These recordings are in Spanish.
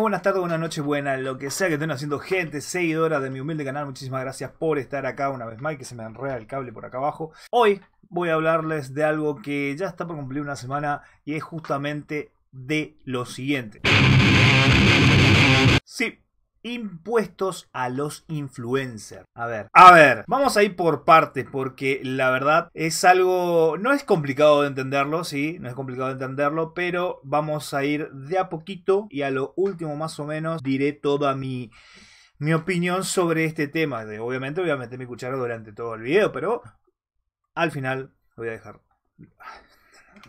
buenas tardes, buenas noches, buenas, lo que sea que estén haciendo gente, seguidora de mi humilde canal. Muchísimas gracias por estar acá una vez más y que se me enreda el cable por acá abajo. Hoy voy a hablarles de algo que ya está por cumplir una semana y es justamente de lo siguiente. Sí, impuestos a los influencers. A ver, a ver, vamos a ir por partes porque la verdad es algo, no es complicado de entenderlo, sí, no es complicado de entenderlo, pero vamos a ir de a poquito y a lo último más o menos diré toda mi opinión sobre este tema. obviamente voy a meter mi cuchara durante todo el video, pero al final voy a dejar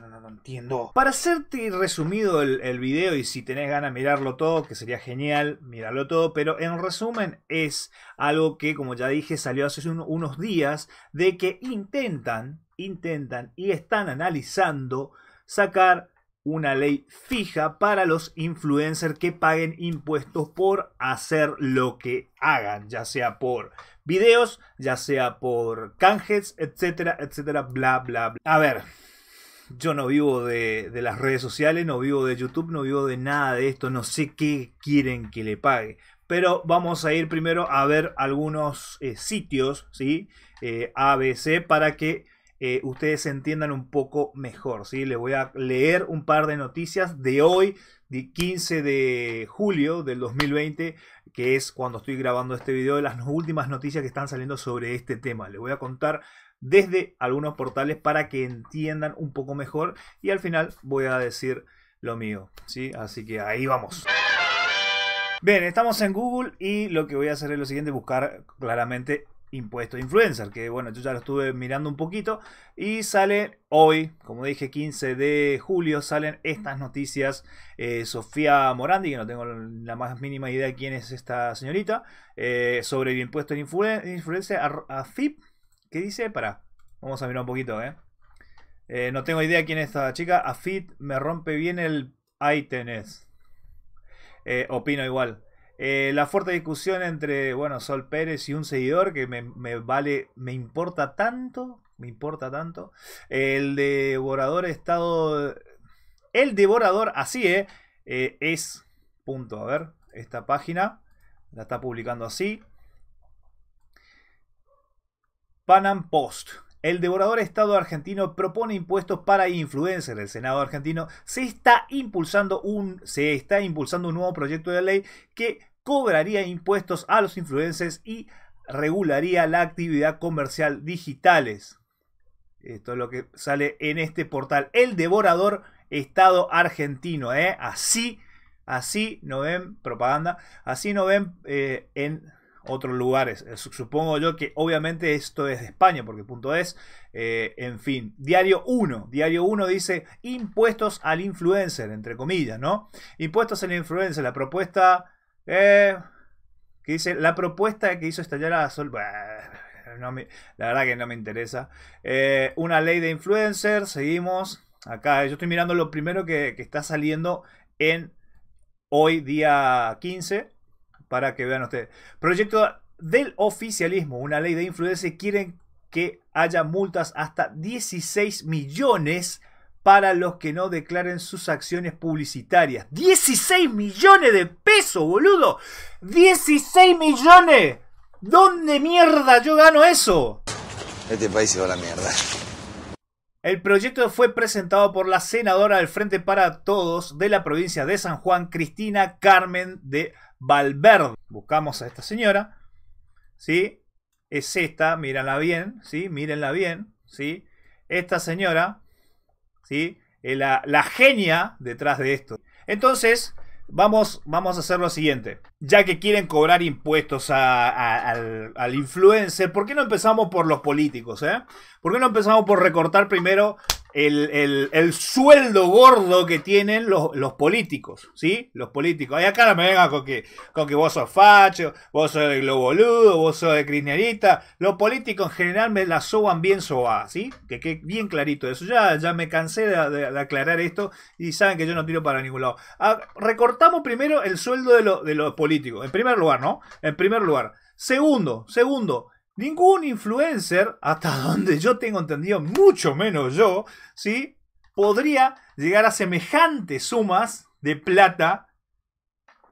no, entiendo. Para hacerte resumido el, video y si tenés ganas de mirarlo todo, que sería genial, mirarlo todo, pero en resumen es algo que, como ya dije, salió hace unos días de que intentan, intentan y están analizando sacar una ley fija para los influencers que paguen impuestos por hacer lo que hagan, ya sea por videos, ya sea por canjes, etcétera, etcétera, bla, bla, bla. A ver, yo no vivo de, las redes sociales, no vivo de YouTube, no vivo de nada de esto, no sé qué quieren que le pague. Pero vamos a ir primero a ver algunos eh, sitios, ¿sí? Eh, ABC, para que eh, ustedes ustedes entiendan un poco mejor, ¿sí? Les voy a leer un par de noticias de hoy, 15 de julio del 2020, que es cuando estoy grabando este video, de las últimas noticias que están saliendo sobre este tema. Les voy a contar desde algunos portales para que entiendan un poco mejor y al final voy a decir lo mío, ¿sí? Así que ahí vamos. Bien, estamos en Google y lo que voy a hacer es lo siguiente, buscar claramente impuesto de influencer, que bueno, yo ya lo estuve mirando un poquito y sale hoy, como dije, 15 de julio, salen estas noticias. Eh, Sofía Morandi, que no tengo la más mínima idea de quién es esta señorita, eh, sobre el impuesto de influencer a, ¿qué dice? Para, vamos a mirar un poquito, eh". ¿eh? no tengo idea quién es esta chica. AFIP me rompe bien el... Ahí tenés. opino igual. Eh, la fuerte discusión entre, bueno, Sol Pérez y un seguidor que me, vale, me importa tanto, me importa tanto. El devorador estado... El devorador, así eh, eh es, punto, a ver, esta página la está publicando así. Panam Post. El devorador Estado argentino propone impuestos para influencers. El Senado argentino se está impulsando un, se está impulsando un nuevo proyecto de ley que cobraría impuestos a los influencers y regularía la actividad comercial digitales. Esto es lo que sale en este portal. El devorador Estado argentino. ¿eh? Así, así no ven propaganda, así no ven eh, en otros lugares. Eh, supongo yo que obviamente esto es de España, porque punto es, eh, en fin, diario 1, diario 1 dice impuestos al influencer, entre comillas, ¿no? Impuestos al influencer, la propuesta... Eh, que dice, la propuesta que hizo estallar a Sol... la verdad que no me interesa. una ley de influencers, seguimos. Acá yo estoy mirando lo primero que, que está saliendo en hoy día 15 para que vean ustedes. Proyecto del oficialismo, una ley de influencia, quieren que haya multas hasta 16 millones para los que no declaren sus acciones publicitarias. 16 millones de pesos, boludo. 16 millones. ¿Dónde mierda yo gano eso? Este país se va a la mierda. El proyecto fue presentado por la senadora del Frente para Todos de la provincia de San Juan, Cristina Carmen de Valverde. Buscamos a esta señora, ¿sí? Es esta, mírenla bien, ¿sí? Mírenla bien, ¿sí? Esta señora, ¿sí? La, la genia detrás de esto. Entonces, Vamos, vamos a hacer lo siguiente. Ya que quieren cobrar impuestos al, influencer, ¿por qué no empezamos por los políticos? Eh? ¿Por qué no empezamos por recortar primero el, sueldo gordo que tienen los, políticos, ¿sí? Los políticos. Ahí acá no me venga con que, con que vos sos facho, vos sos de globoludo, vos sos de crinerita. Los políticos en general me la soban bien sobada, ¿sí? Que quede bien clarito eso. Ya, ya me cansé de, aclarar esto y saben que yo no tiro para ningún lado. Ah, recortamos primero el sueldo de, de los políticos, en primer lugar, ¿no? En primer lugar. Segundo, segundo, Ningún influencer, hasta donde yo tengo entendido, mucho menos yo, ¿sí? podría llegar a semejantes sumas de plata.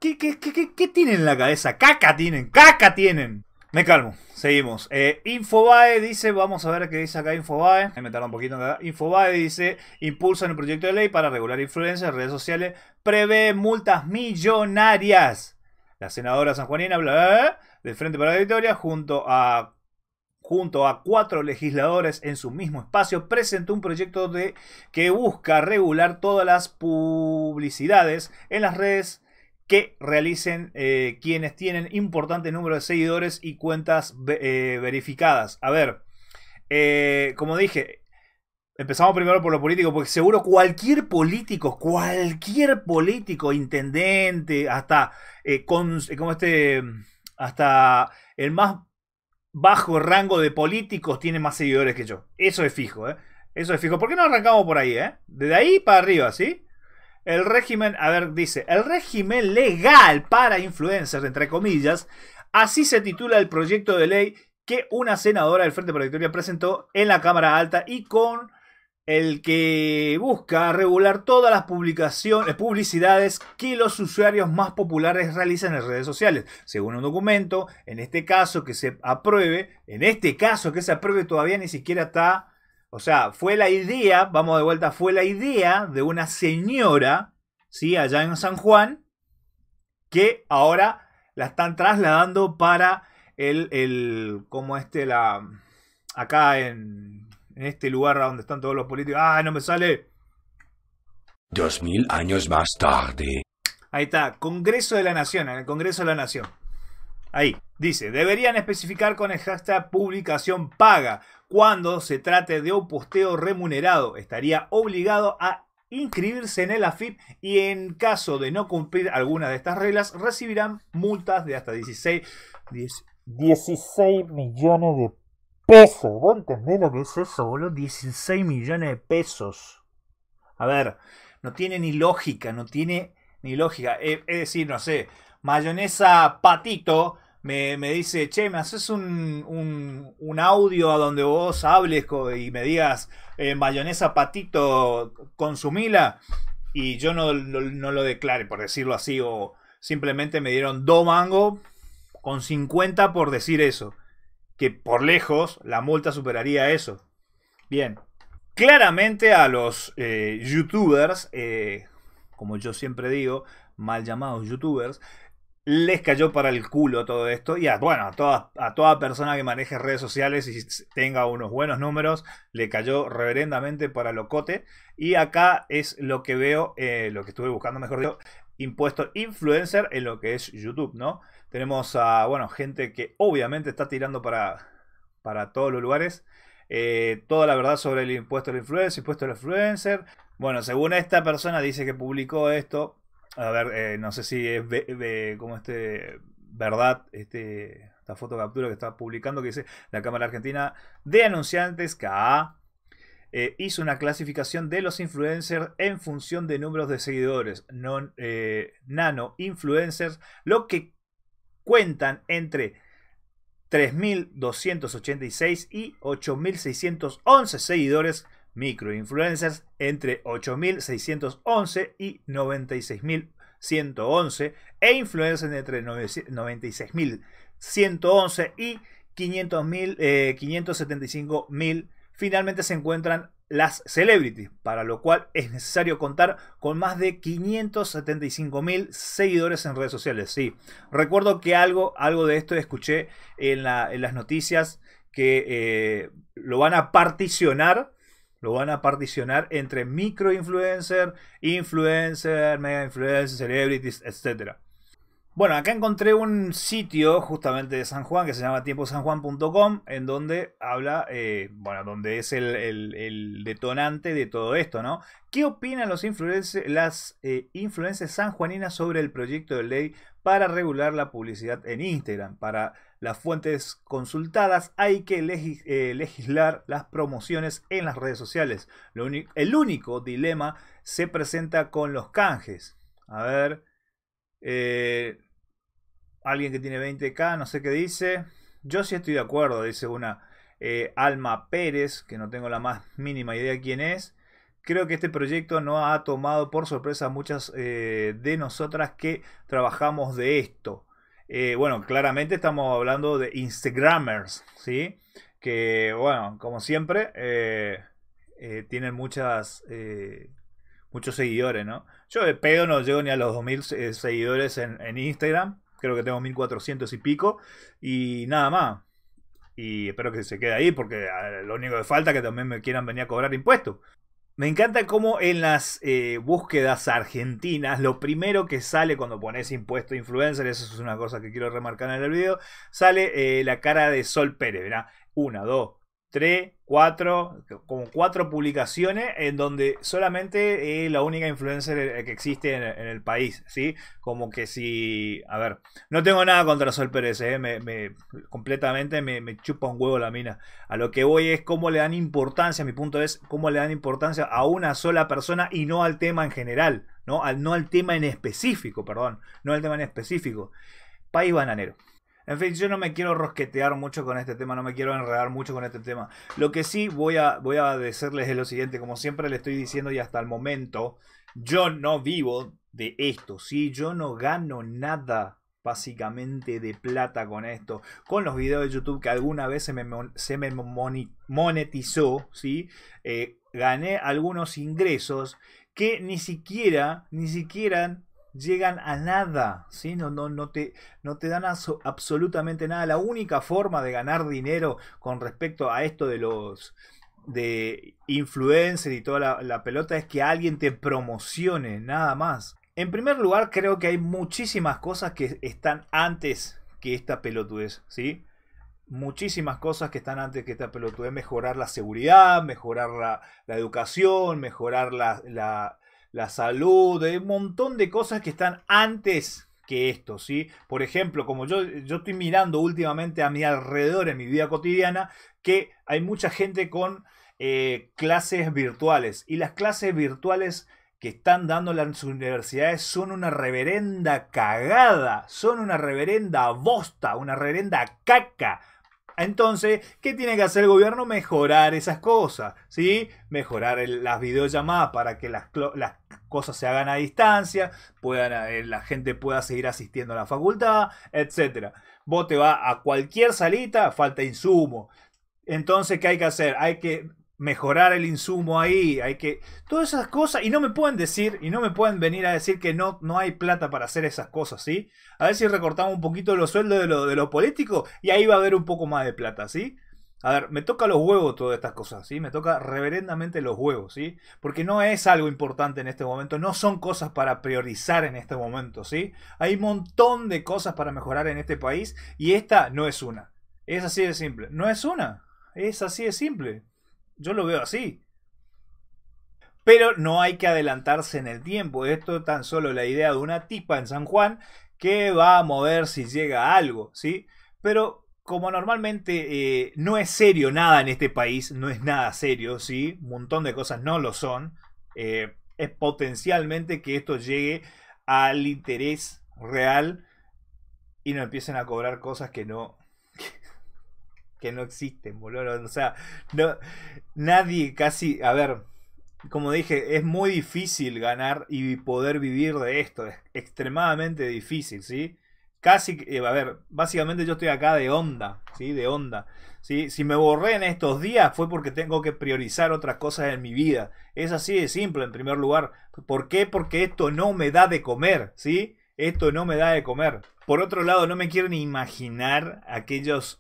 ¿Qué, qué, qué, qué tienen en la cabeza? Caca tienen, caca tienen. Me calmo, seguimos. Eh, Infobae dice, vamos a ver qué dice acá Infobae. Me tarda un poquito. acá. Infobae dice, impulsan el proyecto de ley para regular influencias en redes sociales. Prevé multas millonarias. La senadora San Juanina del Frente para la Victoria, junto a, junto a cuatro legisladores en su mismo espacio, presentó un proyecto de, que busca regular todas las publicidades en las redes que realicen eh, quienes tienen importante número de seguidores y cuentas eh, verificadas. A ver, eh, como dije, Empezamos primero por lo político, porque seguro cualquier político, cualquier político, intendente, hasta como este hasta el más bajo rango de políticos tiene más seguidores que yo. Eso es fijo, ¿eh? Eso es fijo. ¿Por qué no arrancamos por ahí, eh? Desde ahí para arriba, ¿sí? El régimen, a ver, dice, el régimen legal para influencers, entre comillas, así se titula el proyecto de ley que una senadora del Frente Proyectoria presentó en la Cámara Alta y con el que busca regular todas las publicaciones, eh, publicidades que los usuarios más populares realizan en redes sociales. Según un documento, en este caso que se apruebe, en este caso que se apruebe todavía ni siquiera está, o sea, fue la idea, vamos de vuelta, fue la idea de una señora, ¿sí? Allá en San Juan, que ahora la están trasladando para el, el como este, la, acá en en este lugar donde están todos los políticos. ¡Ah, no me sale! Dos mil años más tarde. Ahí está, Congreso de la Nación, en el Congreso de la Nación. Ahí, dice, deberían especificar con el hashtag publicación paga. Cuando se trate de un posteo remunerado, estaría obligado a inscribirse en el AFIP y en caso de no cumplir alguna de estas reglas recibirán multas de hasta 16, 16 millones de pesos. ¿Vos entendés lo que es eso, 16 millones de pesos. A ver, no tiene ni lógica, no tiene ni lógica. Eh, es, decir, no sé, mayonesa patito me, dice, che, me haces un, un, audio a donde vos hables y me digas, eh, mayonesa patito, consumila. Y yo no, no, lo declare, por decirlo así, o simplemente me dieron dos mango con 50 por decir eso que por lejos la multa superaría eso. Bien. Claramente a los eh, youtubers, eh, como yo siempre digo, mal llamados youtubers, les cayó para el culo todo esto. Y a, bueno, a toda, a toda persona que maneje redes sociales y tenga unos buenos números, le cayó reverendamente para locote. Y acá es lo que veo, eh, lo que estuve buscando, mejor dicho, impuesto influencer en lo que es YouTube, ¿no? Tenemos a, bueno, gente que obviamente está tirando para, para todos los lugares. Eh, toda la verdad sobre el impuesto al influencer, impuesto al influencer. Bueno, según esta persona dice que publicó esto. A ver, eh, no sé si es como este verdad, este, esta foto captura que está publicando que dice la Cámara Argentina de Anunciantes que eh, hizo una clasificación de los influencers en función de números de seguidores, eh, nano influencers, lo que cuentan entre 3.286 y 8.611 seguidores, micro-influencers entre 8.611 y 96.111 e influencers entre 96.111 y 500.000, 575.000 finalmente se encuentran las celebrities, para lo cual es necesario contar con más de 575 mil seguidores en redes sociales. Sí, recuerdo que algo, algo de esto escuché en, las noticias que eh, lo van a particionar. Lo van a particionar entre micro influencer, influencer, mega influencer, celebrities, etc. Bueno, acá encontré un sitio justamente de San Juan que se llama tiemposanjuan.com, en donde habla, eh, bueno, donde es el, detonante de todo esto, ¿no? ¿Qué opinan los las eh, influencias sanjuaninas sobre el proyecto de ley para regular la publicidad en Instagram? Para las fuentes consultadas, hay que eh, legislar las promociones en las redes sociales. el único dilema se presenta con los canjes. A ver. Eh, alguien que tiene 20k, no sé qué dice. Yo sí estoy de acuerdo, dice una eh, Alma Pérez, que no tengo la más mínima idea quién es. Creo que este proyecto no ha tomado por sorpresa a muchas eh, de nosotras que trabajamos de esto. bueno, claramente estamos hablando de Instagramers ¿sí? Que, bueno, como siempre, tienen muchas, muchos seguidores, ¿no? Yo de pedo no llego ni a los 2.000 eh, seguidores en, Instagram. Creo que tengo 1.400 y pico. Y nada más. Y espero que se quede ahí porque lo único que falta es que también me quieran venir a cobrar impuestos. Me encanta cómo en las eh, búsquedas argentinas lo primero que sale cuando pones impuesto influencer, eso es una cosa que quiero remarcar en el video, sale eh, la cara de Sol Pérez, ¿verdad? Una, dos, tres, cuatro, como cuatro publicaciones en donde solamente es la única influencer que existe en, el país, ¿sí? Como que si, a ver, no tengo nada contra Sol Pérez, ¿eh? me, completamente me, chupa un huevo la mina. A lo que voy es cómo le dan importancia, mi punto es cómo le dan importancia a una sola persona y no al tema en general, ¿no? Al, no al tema en específico, perdón, no al tema en específico. País bananero. En fin, yo no me quiero rosquetear mucho con este tema, no me quiero enredar mucho con este tema. Lo que sí voy a, voy a decirles es lo siguiente, como siempre le estoy diciendo y hasta el momento, yo no vivo de esto, ¿sí? Yo no gano nada básicamente de plata con esto, con los videos de YouTube que alguna vez se me, se me monetizó, ¿sí? Eh, gané algunos ingresos que ni siquiera, ni siquiera llegan a nada, ¿sí? no, no, no, te, no te dan absolutamente nada. La única forma de ganar dinero con respecto a esto de los de influencers y toda la, pelota es que alguien te promocione, nada más. En primer lugar, creo que hay muchísimas cosas que están antes que esta pelotudez, ¿sí? muchísimas cosas que están antes que esta pelotudez. Mejorar la seguridad, mejorar la, educación, mejorar la, la salud, un montón de cosas que están antes que esto, ¿sí? Por ejemplo, como yo, estoy mirando últimamente a mi alrededor en mi vida cotidiana, que hay mucha gente con eh, clases virtuales. Y las clases virtuales que están dando las universidades son una reverenda cagada, son una reverenda bosta, una reverenda caca. Entonces, ¿qué tiene que hacer el gobierno? Mejorar esas cosas, ¿sí? Mejorar las videollamadas para que las, cosas se hagan a distancia, puedan, eh, la gente pueda seguir asistiendo a la facultad, etc. Vos te vas a cualquier salita, falta insumo. Entonces, ¿qué hay que hacer? Hay que mejorar el insumo ahí, hay que... Todas esas cosas, y no me pueden decir, y no me pueden venir a decir que no, no hay plata para hacer esas cosas, ¿sí? A ver si recortamos un poquito los sueldos de los lo políticos y ahí va a haber un poco más de plata, ¿sí? A ver, me toca los huevos todas estas cosas, ¿sí? Me toca reverendamente los huevos, ¿sí? Porque no es algo importante en este momento, no son cosas para priorizar en este momento, ¿sí? Hay un montón de cosas para mejorar en este país y esta no es una. Es así de simple. No es una. Es así de simple. Yo lo veo así. Pero no hay que adelantarse en el tiempo. Esto es tan solo la idea de una tipa en San Juan que va a mover si llega algo, ¿sí? Pero como normalmente eh, no es serio nada en este país, no es nada serio, ¿sí? Un montón de cosas no lo son. Eh, es potencialmente que esto llegue al interés real y no empiecen a cobrar cosas que no que no existen, boludo. O sea, no, nadie casi. A ver, como dije, es muy difícil ganar y poder vivir de esto. Es extremadamente difícil, ¿sí? Casi, eh, a ver, básicamente yo estoy acá de onda, ¿sí? De onda. ¿sí? Si me borré en estos días fue porque tengo que priorizar otras cosas en mi vida. Es así de simple, en primer lugar. ¿Por qué? Porque esto no me da de comer, ¿sí? Esto no me da de comer. Por otro lado, no me quieren imaginar aquellos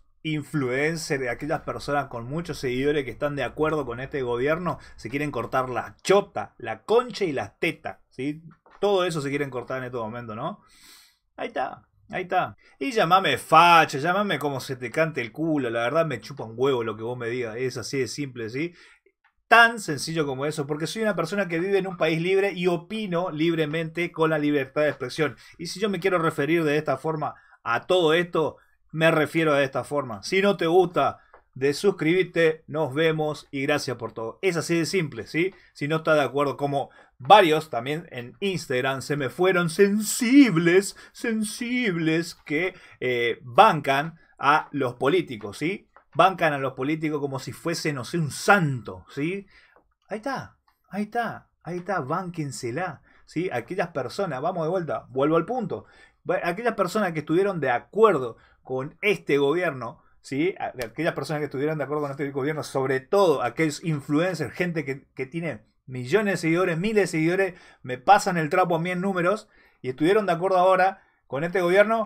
de aquellas personas con muchos seguidores que están de acuerdo con este gobierno, se quieren cortar la chota, la concha y las tetas, ¿sí? Todo eso se quieren cortar en este momento, ¿no? Ahí está. Ahí está. Y llamame facha, llamame como se te cante el culo. La verdad me chupa un huevo lo que vos me digas. Es así de simple, ¿sí? Tan sencillo como eso, porque soy una persona que vive en un país libre y opino libremente con la libertad de expresión. Y si yo me quiero referir de esta forma a todo esto, me refiero de esta forma. Si no te gusta, de suscribirte, nos vemos y gracias por todo. Es así de simple, ¿sí? Si no estás de acuerdo, como varios también en Instagram se me fueron sensibles, sensibles que eh, bancan a los políticos, ¿sí? Bancan a los políticos como si fuese, no sé, un santo, ¿sí? Ahí está, ahí está, ahí está, bánquensela, ¿sí? Aquellas personas, vamos de vuelta, vuelvo al punto. Aquellas personas que estuvieron de acuerdo con este gobierno, ¿sí? aquellas personas que estuvieron de acuerdo con este gobierno, sobre todo aquellos influencers, gente que, tiene millones de seguidores, miles de seguidores, me pasan el trapo a mí en números y estuvieron de acuerdo ahora con este gobierno.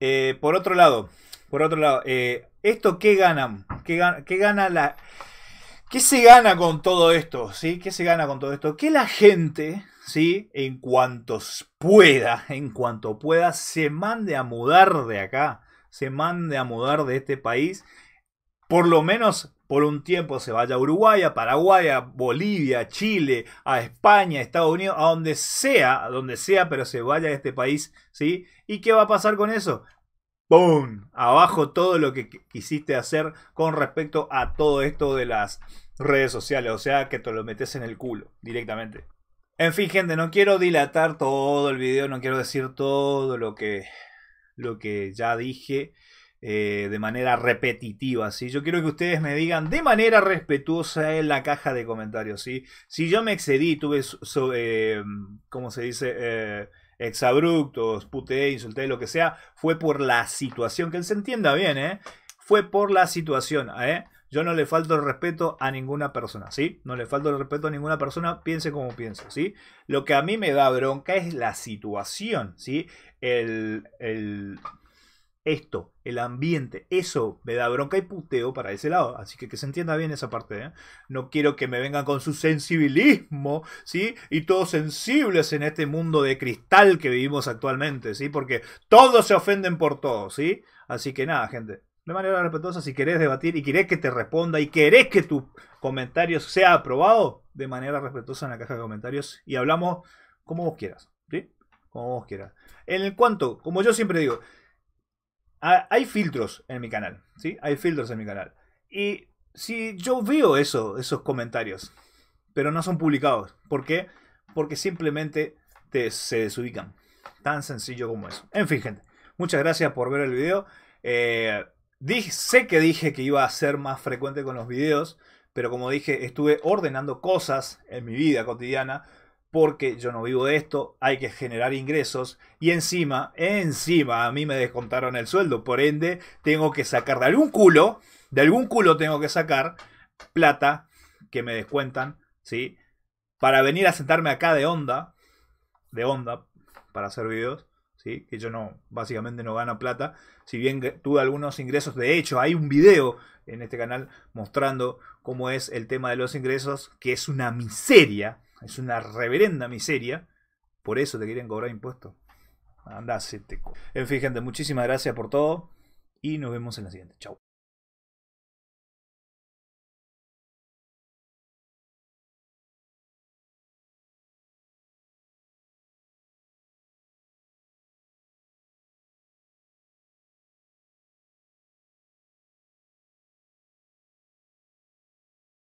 Eh, por otro lado, por otro lado, eh, ¿Esto qué ganan? ¿Qué, gana, qué gana la... ¿Qué se gana con todo esto? ¿Sí? ¿Qué se gana con todo esto? Que la gente, ¿sí? En cuanto pueda, en cuanto pueda, se mande a mudar de acá, se mande a mudar de este país, por lo menos por un tiempo se vaya a Uruguay, a Paraguay, a Bolivia, a Chile, a España, a Estados Unidos, a donde sea, a donde sea, pero se vaya de este país, ¿sí? ¿Y qué va a pasar con eso? ¡Boom! Abajo todo lo que quisiste hacer con respecto a todo esto de las redes sociales. O sea, que te lo metes en el culo directamente. En fin, gente, no quiero dilatar todo el video, no quiero decir todo lo que, lo que ya dije eh, de manera repetitiva, ¿sí? Yo quiero que ustedes me digan de manera respetuosa en la caja de comentarios, Si yo me excedí, tuve, eh, ¿cómo se dice? Eh, exabruptos, puteé, insulté, lo que sea, fue por la situación. Que él se entienda bien, ¿eh? Fue por la situación, ¿eh? Yo no le falto el respeto a ninguna persona, ¿sí? No le falto el respeto a ninguna persona, piense como pienso, ¿sí? Lo que a mí me da bronca es la situación, ¿sí? El, el, esto, el ambiente, eso me da bronca y puteo para ese lado. Así que que se entienda bien esa parte. ¿eh? No quiero que me vengan con su sensibilismo, ¿sí? Y todos sensibles en este mundo de cristal que vivimos actualmente, ¿sí? Porque todos se ofenden por todo, ¿sí? Así que nada, gente. De manera respetuosa, si querés debatir y querés que te responda y querés que tu comentario sea aprobado, de manera respetuosa en la caja de comentarios y hablamos como vos quieras, ¿sí? Como vos quieras. En el cuanto, como yo siempre digo, Ah, hay filtros en mi canal, ¿sí? Hay filtros en mi canal. Y si yo veo eso, esos comentarios, pero no son publicados. ¿Por qué? Porque simplemente se desubican. Tan sencillo como eso. En fin, gente. Muchas gracias por ver el video. Eh, sé que dije que iba a ser más frecuente con los videos, pero como dije, estuve ordenando cosas en mi vida cotidiana porque yo no vivo de esto, hay que generar ingresos y encima, encima a mí me descontaron el sueldo, por ende tengo que sacar de algún culo, de algún culo tengo que sacar plata que me descuentan, ¿sí? Para venir a sentarme acá de onda, de onda, para hacer videos, ¿sí? Que yo no, básicamente no gano plata, si bien tuve algunos ingresos, de hecho hay un video en este canal mostrando cómo es el tema de los ingresos, que es una miseria, es una reverenda miseria. Por eso te quieren cobrar impuestos. Andá, se te... En fin, gente, muchísimas gracias por todo. Y nos vemos en la siguiente. Chau.